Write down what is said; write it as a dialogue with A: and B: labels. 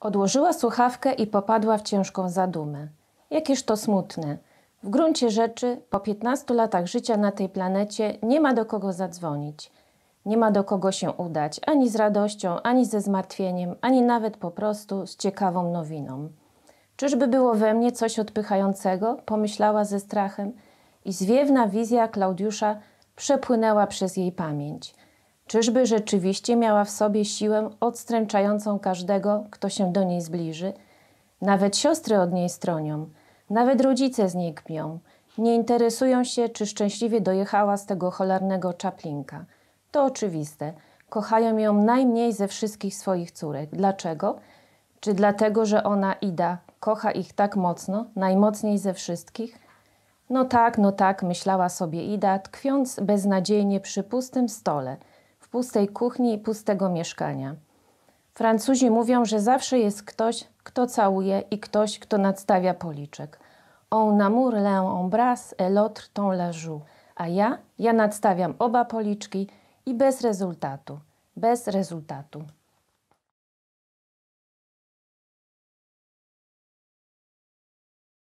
A: Odłożyła słuchawkę i popadła w ciężką zadumę. Jakież to smutne. W gruncie rzeczy, po 15 latach życia na tej planecie nie ma do kogo zadzwonić. Nie ma do kogo się udać, ani z radością, ani ze zmartwieniem, ani nawet po prostu z ciekawą nowiną. Czyżby było we mnie coś odpychającego? pomyślała ze strachem i zwiewna wizja Klaudiusza przepłynęła przez jej pamięć. Czyżby rzeczywiście miała w sobie siłę odstręczającą każdego, kto się do niej zbliży? Nawet siostry od niej stronią, nawet rodzice z niej kpią. Nie interesują się, czy szczęśliwie dojechała z tego cholernego czaplinka. To oczywiste. Kochają ją najmniej ze wszystkich swoich córek. Dlaczego? Czy dlatego, że ona, Ida, kocha ich tak mocno, najmocniej ze wszystkich? No tak, no tak, myślała sobie Ida, tkwiąc beznadziejnie przy pustym stole – pustej kuchni i pustego mieszkania. Francuzi mówią, że zawsze jest ktoś, kto całuje i ktoś, kto nadstawia policzek. On amour l'embrasse et l'autre ton la joue. A ja? Ja nadstawiam oba policzki i bez rezultatu. Bez rezultatu.